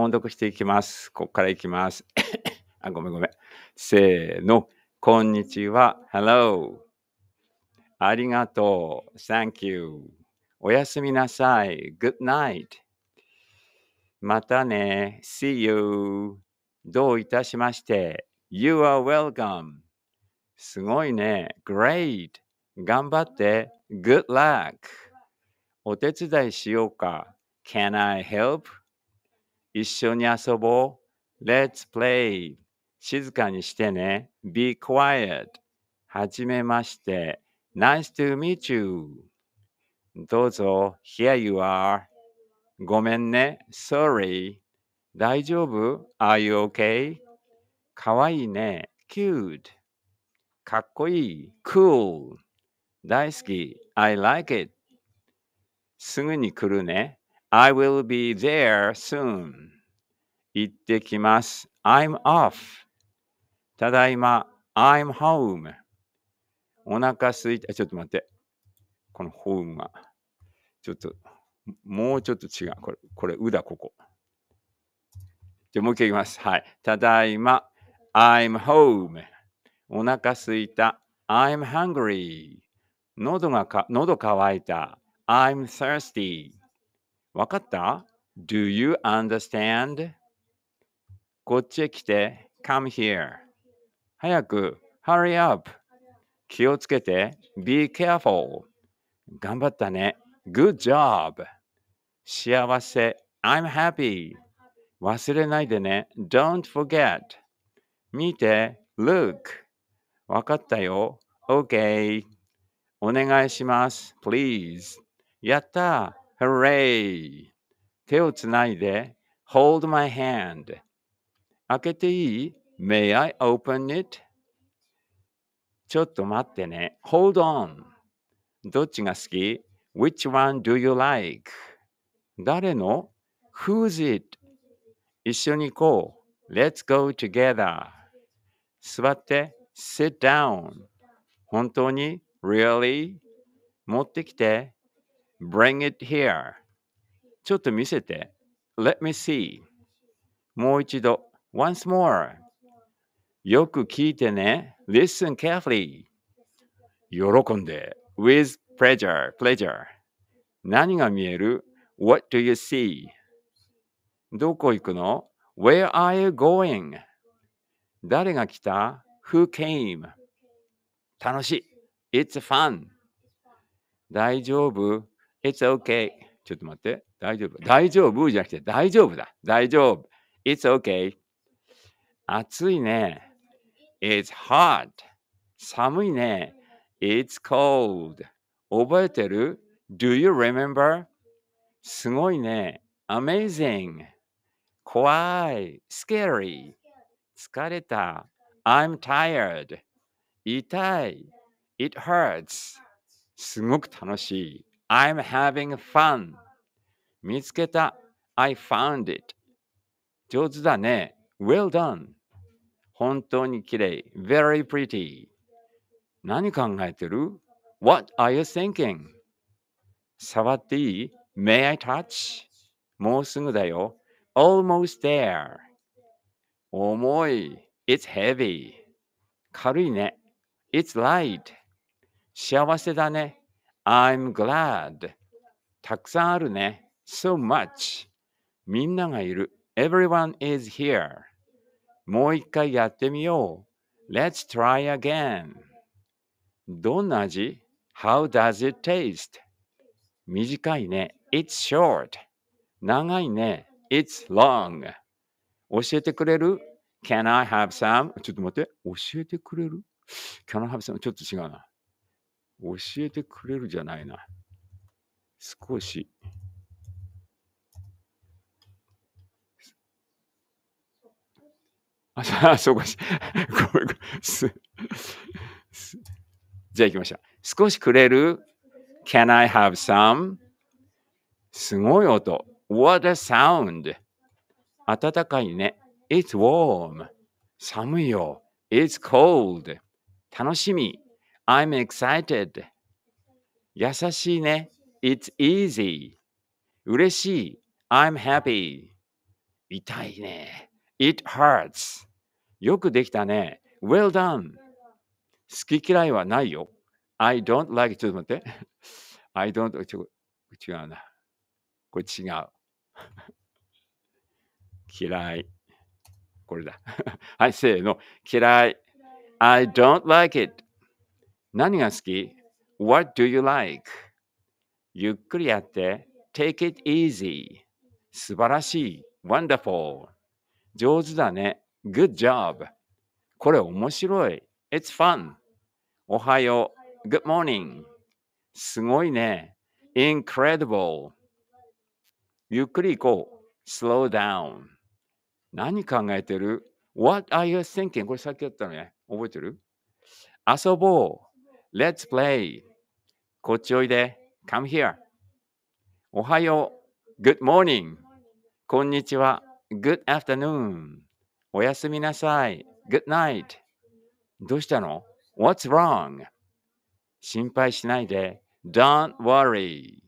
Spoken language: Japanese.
音読していきます。こっからいきます。あ、ごめんごめん。せーの。こんにちは。Hello。ありがとう。Thank you。おやすみなさい。Good night。またね。See you。どういたしまして。You are welcome. すごいね。Great. 頑張って。Good luck. お手伝いしようか。Can I help? 一緒に遊ぼう。Let's play. 静かにしてね。Be quiet. はじめまして。Nice to meet you. どうぞ。Here you are. ごめんね。Sorry. 大丈夫 ?Are you okay? かわいいね。Cute. かっこいい。Cool. 大好き。I like it. すぐに来るね。I will be there soon. 行ってきます。I'm off. ただいま。I'm home. お腹すいた。ちょっと待って。この home が。ちょっと、もうちょっと違う。これ、これ、うだ、ここ。じゃもう一回いきます。はい。ただいま。I'm home. お腹すいた。I'm hungry. 喉がか、喉乾いた。I'm thirsty. わかった ?Do you understand? こっちへ来て、come here. 早く、hurry up. 気をつけて、be careful. 頑張ったね。good job. 幸せ、I'm happy. 忘れないでね。don't forget. 見て、look. わかったよ。OK。お願いします。please. やった Hooray! 手をつないで Hold my hand 開けていい May I open it? ちょっと待ってね Hold on どっちが好き ?Which one do you like? 誰の ?Who's it? 一緒に行こう Let's go together 座って Sit down 本当に Really? 持ってきて Bring it here. ちょっと見せて。Let me see. もう一度。Once more. よく聞いてね。Listen carefully. 喜んで。With pleasure. pleasure. 何が見える ?What do you see? どこ行くの ?Where are you going? 誰が来た ?Who came? 楽しい。It's fun. 大丈夫 It's okay. ちょっと待って。大丈夫。大丈夫じゃなくて、大丈夫だ。大丈夫。It's okay. 暑いね。It's hot. 寒いね。It's cold. 覚えてる ?Do you remember? すごいね。Amazing. 怖い。Scary. 疲れた。I'm tired. 痛い。It hurts. すごく楽しい。I'm having fun. 見つけた。I found it. 上手だね。Well done. 本当に綺麗。Very pretty. 何考えてる ?What are you thinking? 触っていい ?May I touch? もうすぐだよ。Almost there. 重い。It's heavy. 軽いね。It's light. 幸せだね。I'm glad. たくさんあるね。So much. みんながいる。Everyone is here. もう一回やってみよう。Let's try again. どんな味 ?How does it taste? 短いね。It's short. 長いね。It's long. 教えてくれる ?Can I have some? ちょっと待って。教えてくれる ?Can I have some? ちょっと違うな。教えてくれるじゃないな。少し。あ、そうかし。ごめんごめん。じゃあ行きましょう。少しくれる ?Can I have some? すごい音。What a sound! 暖かいね。It's warm. 寒いよ。It's cold. 楽しみ。I'm excited. 優しいね。It's easy. 嬉しい。I'm happy. 痛いね。It hurts. よくできたね。Well done. 好き嫌いはないよ。I don't like ちょっと待って。I don't ちょ違うな。これ違う。嫌い。これだ。はい、せーの。嫌い。I don't like it. 何が好き ?What do you like? ゆっくりやって Take it easy 素晴らしい Wonderful 上手だね Good job これ面白い It's fun おはよう Good morning すごいね Incredible ゆっくり行こう Slow down 何考えてる ?What are you thinking? これさっきやったのね。覚えてる遊ぼう。Let's play. こっちおいで。Come here. おはよう。Good morning. こんにちは。Good afternoon. おやすみなさい。Good night. どうしたの ?What's wrong? 心配しないで。Don't worry.